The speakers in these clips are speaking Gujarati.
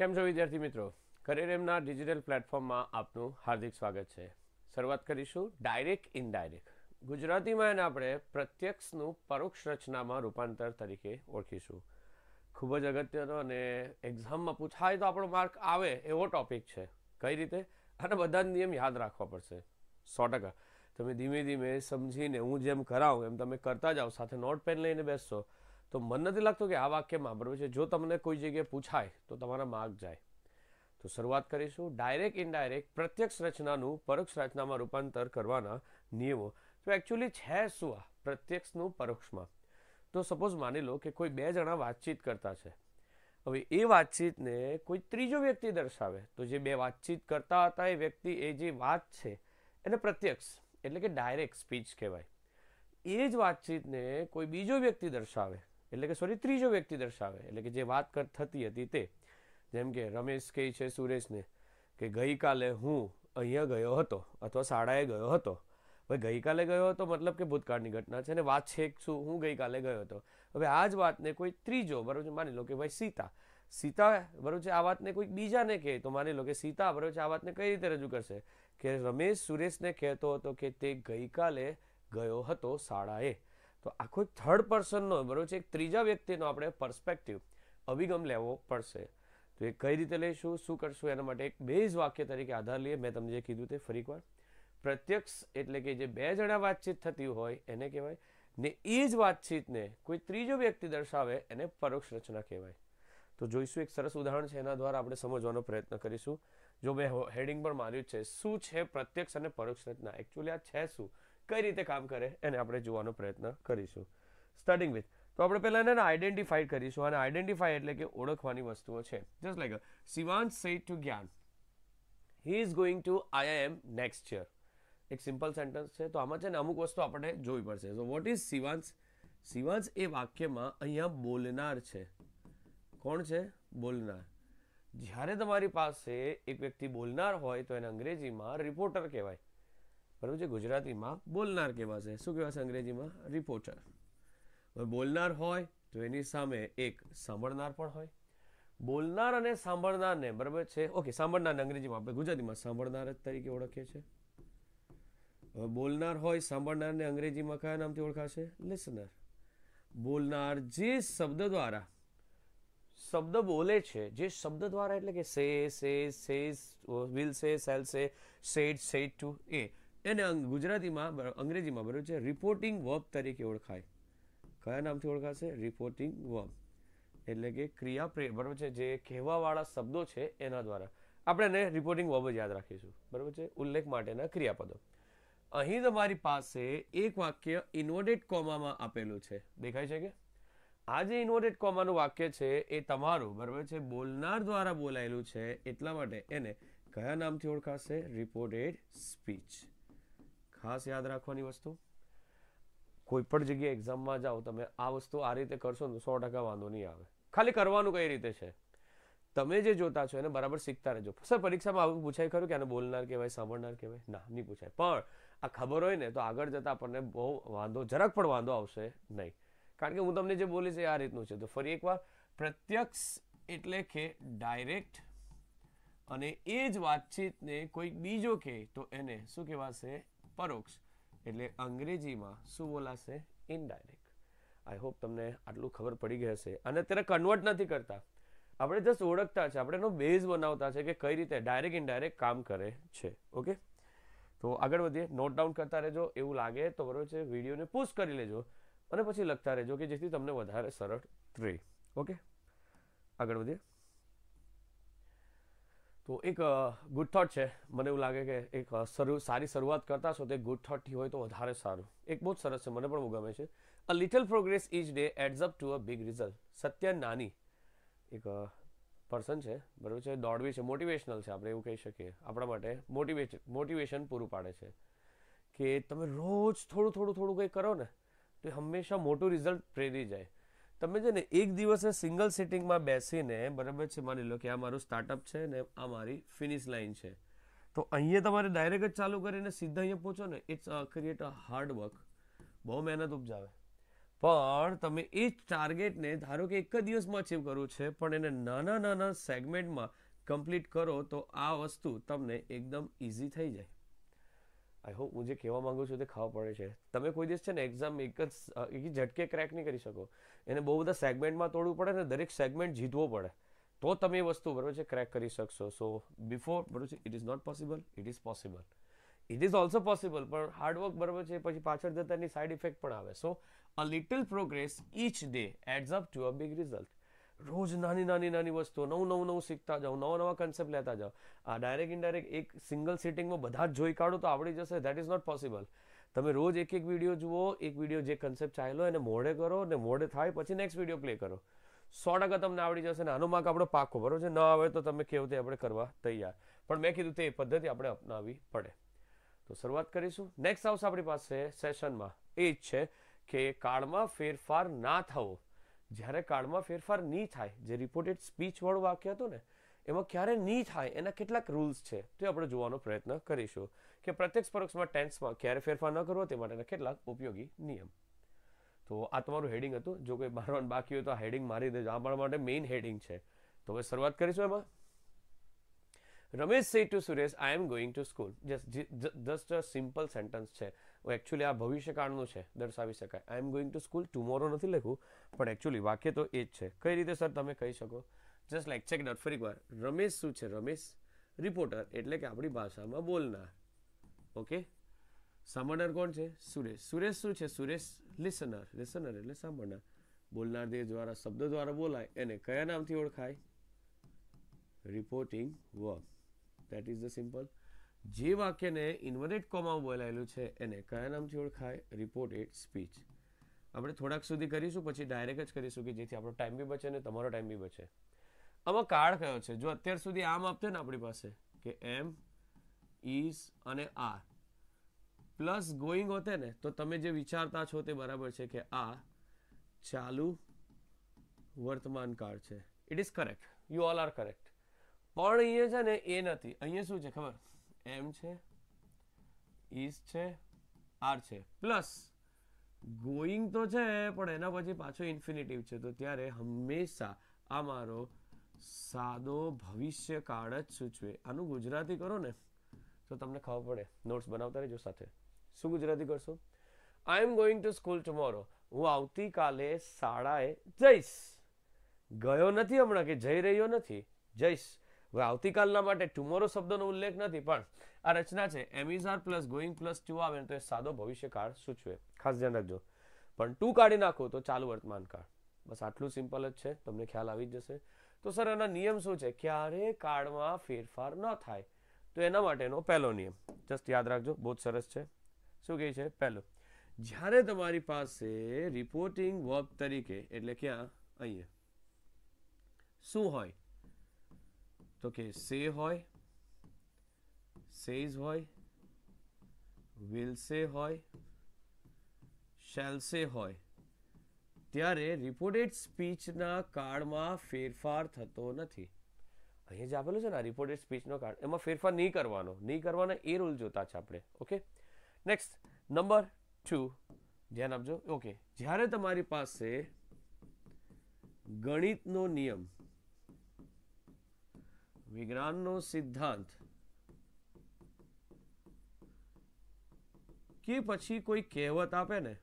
કેમ છો વિદ્યાર્થી મિત્રો કરિયર એમના ડિજિટલ પ્લેટફોર્મમાં આપનું હાર્દિક સ્વાગત છે શરૂઆત કરીશું ડાયરેક્ટ ઇનડાયરેક્ટ ગુજરાતીમાં એને આપણે પ્રત્યક્ષનું પરોક્ષ રચનામાં રૂપાંતર તરીકે ઓળખીશું ખૂબ જ અગત્યનો અને એક્ઝામમાં પૂછાય તો આપણો માર્ક આવે એવો ટોપિક છે કઈ રીતે અને બધા નિયમ યાદ રાખવા પડશે સો ટકા તમે ધીમે ધીમે સમજીને હું જેમ કરાવું એમ તમે કરતા જાઓ સાથે નોટ પેન લઈને બેસશો તો મને નથી લાગતું કે આ વાક્ય બરાબર છે જો તમને કોઈ જગ્યાએ પૂછાય તો તમારા માર્ક જાય તો શરૂઆત કરીશું ડાયરેક્ટ ઇનડાયરેક્ટ પ્રત્યક્ષ રચનાનું પરોક્ષ રચનામાં રૂપાંતર કરવાના નિયમો તો એકચ્યુઅલી છે શું આ પ્રત્યક્ષનું પરોક્ષમાં તો સપોઝ માની લો કે કોઈ બે જણા વાતચીત કરતા છે હવે એ વાતચીતને કોઈ ત્રીજો વ્યક્તિ દર્શાવે તો જે બે વાતચીત કરતા હતા એ વ્યક્તિ એ જે વાત છે એને પ્રત્યક્ષ એટલે કે ડાયરેક્ટ સ્પીચ કહેવાય એ જ વાતચીતને કોઈ બીજો વ્યક્તિ દર્શાવે એટલે કે સોરી ત્રીજો વ્યક્તિ દર્શાવે એટલે કે જે વાત કર થતી હતી તે જેમ કે રમેશ કહે છે સુરેશને કે ગઈકાલે હું અહીંયા ગયો હતો અથવા શાળાએ ગયો હતો ભાઈ ગઈકાલે ગયો હતો મતલબ કે ભૂતકાળની ઘટના છે અને વાત છે શું હું ગઈકાલે ગયો હતો હવે આ જ વાતને કોઈ ત્રીજો બરાબર છે માની લો કે ભાઈ સીતા સીતા બરાબર છે આ વાતને કોઈક બીજાને કહે તો માની લો કે સીતા બરાબર છે આ વાતને કઈ રીતે રજૂ કરશે કે રમેશ સુરેશને કહેતો હતો કે તે ગઈકાલે ગયો હતો શાળાએ તો આખો થર્ડ પર્સનનો બરાબર છે એક ત્રીજા વ્યક્તિનો આપણે પર્સપેક્ટિવ અભિગમ લેવો પડશે તો એ કઈ રીતે લઈશું શું કરશું એના માટે એક બેઝ વાક્ય તરીકે આધાર લઈએ મેં તમને જે કીધું તે ફરીકવાર પ્રત્યક્ષ એટલે કે જે બે જણા વાતચીત થતી હોય એને કહેવાય ને એ જ વાતચીતને કોઈ ત્રીજો વ્યક્તિ દર્શાવે એને પરોક્ષ રચના કહેવાય તો જોઈશું એક સરસ ઉદાહરણ છે એના દ્વારા આપણે સમજવાનો પ્રયત્ન કરીશું જો મેં હેડિંગ પણ માર્યું છે શું છે પ્રત્યક્ષ અને પરોક્ષ રચના એકચ્યુઅલી આ છે શું કઈ રીતે કામ કરે એને આપણે જોવાનો પ્રયત્ન કરીશું સ્ટડિંગ વિથ તો આપણે પહેલાં એને આઈડેન્ટિફાઈ કરીશું અને આઈડેન્ટિફાઈ એટલે કે ઓળખવાની વસ્તુઓ છે just like Shivansh said to Gyan he is going to IIM next year એક સિમ્પલ સેન્ટેન્સ છે તો આમાં છે ને અમુક વસ્તુ આપણે જોવી પડશે so what is Shivansh Shivansh એ વાક્યમાં અહીંયા બોલનાર છે કોણ છે બોલનાર જ્યારે તમારી પાસે એક વ્યક્તિ બોલનાર હોય તો એને અંગ્રેજીમાં રિપોર્ટર કહેવાય બરાબર છે ગુજરાતીમાં બોલનાર કહેવાશે શું કહેવાશે અંગ્રેજીમાં રિપોર્ટર બોલનાર હોય તો એની સામે એક સાંભળનાર પણ હોય બોલનાર અને સાંભળનારને બરાબર છે ઓકે સાંભળનારને અંગ્રેજીમાં આપણે ગુજરાતીમાં સાંભળનાર જ તરીકે ઓળખીએ છીએ બોલનાર હોય સાંભળનારને અંગ્રેજીમાં કયા નામથી ઓળખાશે લિસનર બોલનાર જે શબ્દ દ્વારા શબ્દ બોલે છે જે શબ્દ દ્વારા એટલે કે સે સે સે વિલ સે સેલ સે સેડ સેડ ટુ એ એને ગુજરાતીમાં અંગ્રેજીમાં બરાબર છે રિપોર્ટિંગ વર્બ તરીકે ઓળખાય કયા નામથી ઓળખાશે રિપોર્ટિંગ વર્બ એટલે કે ક્રિયાપ્રે બરાબર છે જે કહેવાવાળા શબ્દો છે એના દ્વારા આપણે એને રિપોર્ટિંગ વર્બ જ યાદ રાખીશું બરાબર છે ઉલ્લેખ માટેના ક્રિયાપદો અહીં તમારી પાસે એક વાક્ય ઇન્વર્ટેડ કોમામાં આપેલું છે દેખાય છે કે આ જે ઇન્વર્ટેડ કોમાનું વાક્ય છે એ તમારું બરાબર છે બોલનાર દ્વારા બોલાયેલું છે એટલા માટે એને કયા નામથી ઓળખાશે રિપોર્ટેડ સ્પીચ ખાસ યાદ રાખવાની વસ્તુ કોઈ પણ જગ્યાએ એક્ઝામમાં જાઓ તમે આ વસ્તુ આ રીતે કરશો ને સો ટકા વાંધો નહીં આવે ખાલી કરવાનું કઈ રીતે છે તમે જે જોતા છો એને બરાબર શીખતા રહેજો સર પરીક્ષામાં આવું પૂછાય ખરું કે આને બોલનાર કહેવાય સાંભળનાર કહેવાય ના નહીં પૂછાય પણ આ ખબર હોય ને તો આગળ જતાં આપણને બહુ વાંધો જરાક પણ વાંધો આવશે નહીં કારણ કે હું તમને જે બોલીશ એ આ રીતનું છે તો ફરી એકવાર પ્રત્યક્ષ એટલે કે ડાયરેક્ટ અને એ જ વાતચીતને કોઈક બીજો કહે તો એને શું કહેવાશે પરોક્ષ એટલે અંગ્રેજીમાં શું બોલાશે ઇનડાયરેક્ટ આઈ હોપ તમને આટલું ખબર પડી ગઈ હશે અને અત્યારે કન્વર્ટ નથી કરતા આપણે જસ્ટ ઓળખતા છે આપણે એનો બેઝ બનાવતા છે કે કઈ રીતે ડાયરેક્ટ ઇનડાયરેક્ટ કામ કરે છે ઓકે તો આગળ વધીએ નોટ ડાઉન કરતા રહેજો એવું લાગે તો બરોબર છે વિડીયોને પોસ્ટ કરી લેજો અને પછી લખતા રહેજો કે જેથી તમને વધારે સરળ રહે ઓકે આગળ વધીએ તો એક ગુડ થોટ છે મને એવું લાગે કે એક શરૂ સારી શરૂઆત કરતા છો તો એક ગુડ થોટથી હોય તો વધારે સારું એક બહુ જ સરસ છે મને પણ બહુ ગમે છે a little progress each day adds up to a big result સત્ય નાની એક પર્સન છે બરાબર છે દોડવી છે મોટિવેશનલ છે આપણે એવું કહી શકીએ આપણા માટે મોટિવેશ મોટિવેશન પૂરું પાડે છે કે તમે રોજ થોડું થોડું થોડું કંઈ કરો ને તો હંમેશા મોટું રિઝલ્ટ પ્રેરી જાય તમે છે ને એક દિવસે સિંગલ સિટિંગમાં બેસીને બરાબર છે માની લો કે આ મારું સ્ટાર્ટઅપ છે ને આ મારી ફિનિશ લાઇન છે તો અહીંયા તમારે ડાયરેક્ટ જ ચાલુ કરીને સીધા અહીંયા પહોંચો ને it's create a hard work બહુ મહેનત ઉપજાવે પણ તમે એ જ ટાર્ગેટને ધારો કે એક જ દિવસમાં અચીવ કરવું છે પણ એને નાના નાના સેગમેન્ટમાં કમ્પ્લીટ કરો તો આ વસ્તુ તમને એકદમ ઇઝી થઈ જાય આઈ હોપ હું જે કહેવા માંગુ છું તે ખાવા પડે છે તમે કોઈ દિવસ છે ને એક્ઝામ એક જ ઝટકે ક્રેક નહીં કરી શકો એને બહુ બધા સેગમેન્ટમાં તોડવું પડે ને દરેક સેગમેન્ટ જીતવો પડે તો તમે એ વસ્તુ બરાબર છે ક્રેક કરી શકશો સો બિફોર બરાબર છે it is not possible it is possible it is also possible પણ હાર્ડવર્ક બરાબર છે પછી પાછળ જતા એની સાઇડ ઇફેક્ટ પણ આવે so a little progress each day adds up to a big result રોજ નાની નાની નાની વસ્તુઓ નવું નવું નવું શીખતા જાઓ નવા નવા કન્સેપ્ટ લેતા જાઓ આ ડાયરેક્ટ ઇનડાયરેક્ટ એક સિંગલ સિટિંગમાં બધા જ જોઈ કાઢો તો આવડી જશે ધેટ ઇઝ નોટ પોસિબલ તમે રોજ એક એક વિડીયો જુઓ એક વિડીયો જે કન્સેપ્ટ ચાલ્યો એને મોડે કરો અને મોડે થાય પછી નેક્સ્ટ વિડીયો પ્લે કરો સો ટકા તમને આવડી જશે ને આનો માર્ક આપણો પાકો બરોબર છે ન આવે તો તમે કેવું તે આપણે કરવા તૈયાર પણ મેં કીધું તે પદ્ધતિ આપણે અપનાવવી પડે તો શરૂઆત કરીશું નેક્સ્ટ આવશે આપણી પાસે સેશનમાં એ જ છે કે કાળમાં ફેરફાર ના થવો જ્યારે કાળમાં ફેરફાર નહીં થાય જે રિપોર્ટેડ સ્પીચવાળું વાક્ય હતું ને એમાં ક્યારે નહીં થાય એના કેટલાક રૂલ્સ છે તે આપણે જોવાનો પ્રયત્ન કરીશું કે પ્રત્યક્ષ પરોક્ષમાં ટેન્સમાં ક્યારે ફેરફાર ન કરવો તે માટેના કેટલાક ઉપયોગી નિયમ તો આ તમારું હેડિંગ હતું જો કોઈ મારવાનું બાકી હોય તો આ હેડિંગ મારી દેજો આ મારા માટે મેઇન હેડિંગ છે તો હવે શરૂઆત કરીશું એમાં Ramesh say to Suresh I am going to school just a simple sentence છે એકચ્યુઅલી આ ભવિષ્યકાળનું છે દર્શાવી શકાય I am going to school tomorrow નથી લખવું પણ એકચ્યુઅલી વાક્ય તો એ જ છે કઈ રીતે સર તમે કહી શકો જસ્ટ લાઈક ચેક ડોટ ફરી એકવાર રમેશ શું છે રમેશ રિપોર્ટર એટલે કે આપણી ભાષામાં બોલનાર ઓકે સાંભળનાર કોણ છે સુરેશ સુરેશ શું છે સુરેશ લિસનર લિસનર એટલે સાંભળનાર બોલનાર દેહ દ્વારા શબ્દ દ્વારા બોલાય એને કયા નામથી ઓળખાય reporting work that is the simple જે વાક્યને ઇન્વર્ટેડ કોમાં બોલાયેલું છે એને કયા નામથી ઓળખાય રિપોર્ટેડ સ્પીચ આપણે થોડાક સુધી કરીશું પછી ડાયરેક્ટ જ કરીશું કે જેથી આપણો ટાઈમ બી બચે અને તમારો ટાઈમ બી બચે આમાં કાળ કયો છે જો અત્યાર સુધી આમ આપશે ને આપણી પાસે કે એમ ઇઝ અને આ પ્લસ ગોઈંગ હોતે ને તો તમે જે વિચારતા છો તે બરાબર છે કે આ ચાલુ વર્તમાન કાળ છે it is correct you all are correct પણ અહીંયા છે ને એ નથી અહીંયા શું છે ખબર એમ છે ઇઝ છે આર છે પ્લસ ગોઈંગ તો છે પણ એના પછી પાછો ઇન્ફિનિટિવ છે તો ત્યારે હંમેશા આ મારો સાદો ભવિષ્યકાળ જ સૂચવે આનું ગુજરાતી કરો ને તો તમને ખબર પડે નોટ્સ બનાવતા રહેજો સાથે શું ગુજરાતી કરશો I am going to school tomorrow હું આવતીકાલે શાળાએ જઈશ ગયો નથી હમણાં કે જઈ રહ્યો નથી જઈશ હવે આવતીકાલના માટે ટુમોરો શબ્દનો ઉલ્લેખ નથી પણ આ રચના છે am is are plus going plus to આવે તો એ સાદો ભવિષ્યકાળ સૂચવે ખાસ ધ્યાન રાખજો પણ ટુ કાઢી નાખો તો ચાલુ વર્તમાન કાળ બસ આટલું સિમ્પલ જ છે તમને ખ્યાલ આવી જ જશે તો સર એના નિયમ શું છે ક્યારે કાર્ડમાં ફેરફાર ન થાય તો એના માટેનો પહેલો નિયમ જસ્ટ યાદ રાખજો બહુ સરસ છે શું કહે છે પહેલો જ્યારે તમારી પાસે રિપોર્ટિંગ વર્ક તરીકે એટલે ક્યાં અહીંયા શું હોય તો કે સે હોય સેઝ હોય વિલ સે હોય શેલ સે હોય ત્યારે રિપોર્ટેડ સ્પીચના કાર્ડમાં ફેરફાર થતો નથી અહીંયા જે આપેલું છે ને રિપોર્ટેડ સ્પીચનો કાર્ડ એમાં ફેરફાર નહીં કરવાનો નહીં કરવાનો એ રૂલ જોતા છે આપણે ઓકે નેક્સ્ટ નંબર ટુ ધ્યાન આપજો ઓકે જ્યારે તમારી પાસે ગણિતનો નિયમ વિજ્ઞાનનો સિદ્ધાંત કે પછી કોઈ કહેવત આપે ને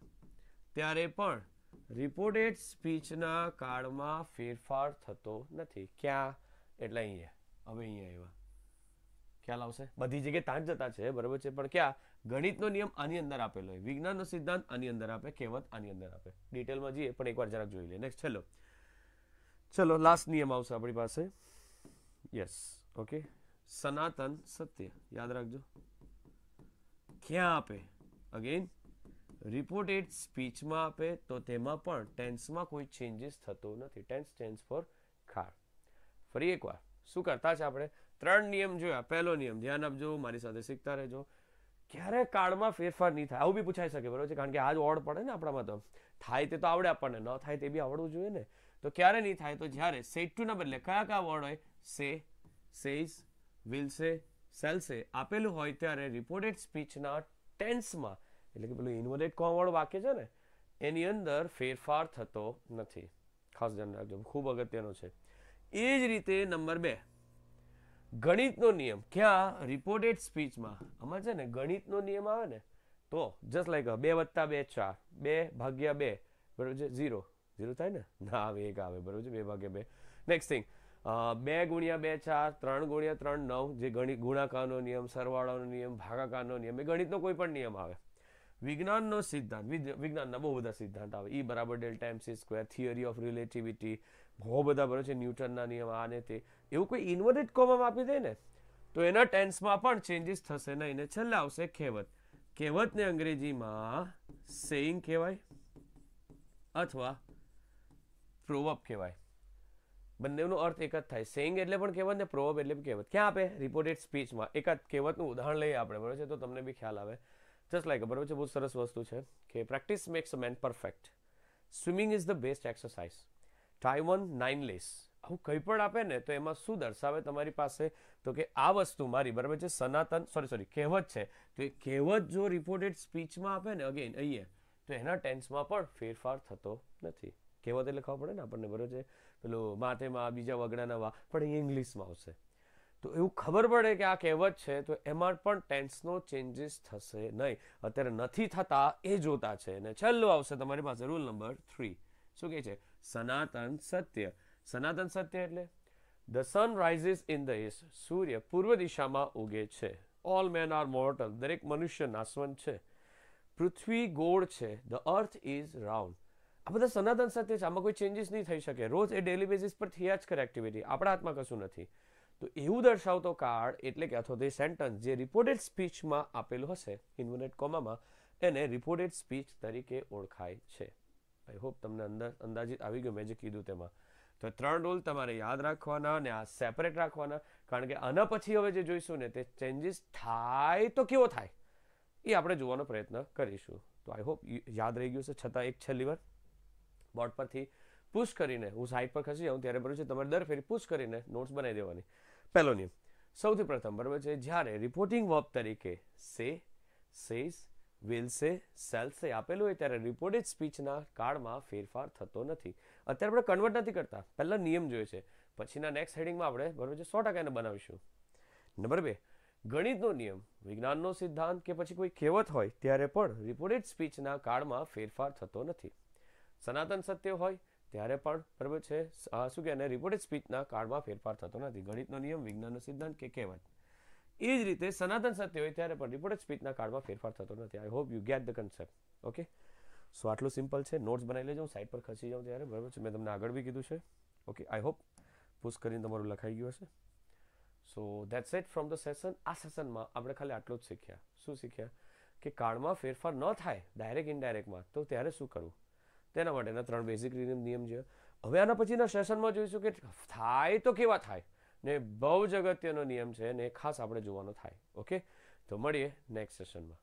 ત્યારે પણ રિપોર્ટેડ સ્પીચના કાળમાં ફેરફાર થતો નથી ક્યાં એટલે અહીંયા હવે અહીંયા આવ્યા ખ્યાલ આવશે બધી જગ્યાએ તાંજ જતા છે બરાબર છે પણ ક્યાં ગણિતનો નિયમ આની અંદર આપેલો હોય વિજ્ઞાનનો સિદ્ધાંત આની અંદર આપે કહેવત આની અંદર આપે ડિટેલમાં જઈએ પણ એકવાર જરાક જોઈ લઈએ નેક્સ્ટ ચલો ચલો લાસ્ટ નિયમ આવશે આપણી પાસે યસ ઓકે સનાતન સત્ય યાદ રાખજો ક્યાં આપે અગેન રિપોર્ટેડ સ્પીચમાં આપે તો તેમાં પણ ટેન્સમાં કોઈ ચેન્જીસ થતો નથી ટેન્સ ટેન્સ ફોર ખાર ફરી એકવાર શું કરતા છે આપણે ત્રણ નિયમ જોયા પહેલો નિયમ ધ્યાન આપજો મારી સાથે શીખતા રહેજો ક્યારે કાળમાં ફેરફાર નહીં થાય આવું બી પૂછાઈ શકે બરોબર છે કારણ કે આજ ઓડ પડે ને આપણામાં તો થાય તે તો આવડે આપણને ન થાય તે બી આવડવું જોઈએ ને તો ક્યારે નહીં થાય તો જ્યારે સેટ ટુ ના બદલે કયા કયા વર્ડ હોય સે સેઝ વિલ સે સેલ્સે આપેલું હોય ત્યારે રિપોર્ટેડ સ્પીચના ટેન્સમાં એટલે કે પેલું ઇન્વોલેટ કોમાવાળું વાક્ય છે ને એની અંદર ફેરફાર થતો નથી ખાસ ધ્યાન રાખજો ખૂબ અગત્યનો છે એ જ રીતે નંબર બે ગણિતનો નિયમ ક્યાં રિપોર્ટેડ સ્પીચમાં આમાં છે ને ગણિતનો નિયમ આવે ને તો જસ્ટ લાઈક બે વત્તા બે ચાર બે ભાગ્યા બે બરાબર છે ઝીરો ઝીરો થાય ને ના આવે એક આવે બરાબર છે બે ભાગ્યા બે નેક્સ્ટ થિંગ બે ગુણ્યા બે ચાર ત્રણ ગુણ્યા ત્રણ નવ જે ગણિત ગુણાકારનો નિયમ સરવાળાનો નિયમ ભાગાકારનો નિયમ એ ગણિતનો કોઈ પણ નિયમ આવે વિજ્ઞાનનો સિદ્ધાંત વિજ્ઞાનના બહુ બધા સિદ્ધાંત આવે ઈ બરાબર delta M C square theory of relativity બહુ બધા બરાબર છે ન્યૂટનના નિયમ આ ને તે એવું કોઈ ઇન્વર્ટેડ કોમામાં આપી દે ને તો એના ટેન્સમાં પણ ચેન્જીસ થશે નહીં એને છેલ્લે આવશે કહેવત કહેવતને અંગ્રેજીમાં સેઇંગ કહેવાય અથવા પ્રોવપ કહેવાય બંનેનો અર્થ એક જ થાય સેઇંગ એટલે પણ કહેવત ને પ્રોવપ એટલે પણ કહેવત ક્યાં આપે રિપોર્ટેડ સ્પીચમાં એક જ કહેવતનું ઉદાહરણ લઈએ આપણે બરાબર છે તો તમને બી ખ્યાલ આવે જસ્ટ લાઈક બરાબર છે બહુ સરસ વસ્તુ છે કે practice makes a man perfect swimming is the best exercise ટાઈવન નાઇન લેસ આવું કંઈ પણ આપે ને તો એમાં શું દર્શાવે તમારી પાસે તો કે આ વસ્તુ મારી બરાબર છે સનાતન સોરી સોરી કહેવત છે તો એ કહેવત જો રિપોર્ટેડ સ્પીચમાં આપે ને અગેન અહીંયા તો એના ટેન્સમાં પણ ફેરફાર થતો નથી કહેવત એટલે ખબર પડે ને આપણને બરાબર છે પેલું માથેમાં બીજા વગડાના વા પણ એ ઇંગ્લિશમાં આવશે તો એવું ખબર પડે કે આ કહેવત છે તો એમાં પણ ટેન્સનો ચેન્જીસ થશે નહીં અત્યારે નથી થતા એ જોતા છે અને છેલ્લો આવશે તમારી પાસે રૂલ નંબર થ્રી શું કહે છે સનાતન સત્ય સનાતન સત્ય એટલે the sun rises in the east સૂર્ય પૂર્વ દિશામાં ઉગે છે ઓલ મેન આર મોર્ટલ દરેક મનુષ્ય નાસવંત છે પૃથ્વી ગોળ છે ધ અર્થ ઇઝ રાઉન્ડ આ બધા સનાતન સત્ય છે આમાં કોઈ ચેન્જીસ નહીં થઈ શકે રોજ એ ડેલી બેઝિસ પર થયા જ કરે એક્ટિવિટી આપણા હાથમાં કશું નથી તો એવું દર્શાવતો કાર્ડ એટલે કે અથવા તો એ સેન્ટન્સ જે રિપોર્ટેડ સ્પીચમાં આપેલું હશે ઇન્વર્ટેડ કોમામાં એને રિપોર્ટેડ સ્પીચ તરીકે ઓળખાય છે આઈ હોપ તમને અંદર અંદાજિત આવી ગયું મેં જે કીધું તેમાં તો ત્રણ રૂલ તમારે યાદ રાખવાના અને આ સેપરેટ રાખવાના કારણ કે આના પછી હવે જે જોઈશું ને તે ચેન્જીસ થાય તો કેવો થાય એ આપણે જોવાનો પ્રયત્ન કરીશું તો આઈ હોપ યાદ રહી ગયું છે છતાં એક છેલ્લી વાર બોર્ડ પરથી પુશ કરીને હું સાઈડ પર ખસી જાઉં ત્યારે બરોબર છે તમારે દર ફેરી પુશ કરીને નોટ્સ બનાવી દેવાની પહેલો નિયમ સૌથી પ્રથમ બરાબર છે જ્યારે રિપોર્ટિંગ વર્બ તરીકે સે સેઝ વિલ સે સેલ સે આપેલું હોય ત્યારે રિપોર્ટેડ સ્પીચના કાળમાં ફેરફાર થતો નથી અત્યારે આપણે કન્વર્ટ નથી કરતા પહેલાં નિયમ જોઈએ છે પછીના નેક્સ્ટ હેડિંગમાં આપણે બરાબર છે સો ટકા ટકાને બનાવીશું નંબર બે ગણિતનો નિયમ વિજ્ઞાનનો સિદ્ધાંત કે પછી કોઈ કહેવત હોય ત્યારે પણ રિપોર્ટેડ સ્પીચના કાળમાં ફેરફાર થતો નથી સનાતન સત્ય હોય ત્યારે પણ બરાબર છે શું કહેવાય રિપોર્ટેડ સ્પીચના કાર્ડમાં ફેરફાર થતો નથી ગણિતનો નિયમ વિજ્ઞાનનો સિદ્ધાંત કે કહેવાય એ જ રીતે સનાતન સત્ય હોય ત્યારે પણ રિપોર્ટેડ સ્પીચના કાર્ડમાં ફેરફાર થતો નથી I hope you get the concept okay so આટલું સિમ્પલ છે નોટ્સ બનાવી લેજો હું સાઈડ પર ખસી જાઉં ત્યારે બરાબર છે મેં તમને આગળ બી કીધું છે ઓકે આઈ હોપ પુશ કરીને તમારું લખાઈ ગયું હશે so that set from the session આ સેશનમાં આપણે ખાલી આટલું જ શીખ્યા શું શીખ્યા કે કાર્ડમાં ફેરફાર ન થાય ડાયરેક્ટ ઇનડાયરેક્ટમાં તો ત્યારે શું કરવું તેના માટેના ત્રણ બેઝિક નિયમ છે હવે આના પછીના સેશનમાં જોઈશું કે થાય તો કેવા થાય ને બહુ જ અગત્યનો નિયમ છે ને ખાસ આપણે જોવાનો થાય ઓકે તો મળીએ નેક્સ્ટ સેશનમાં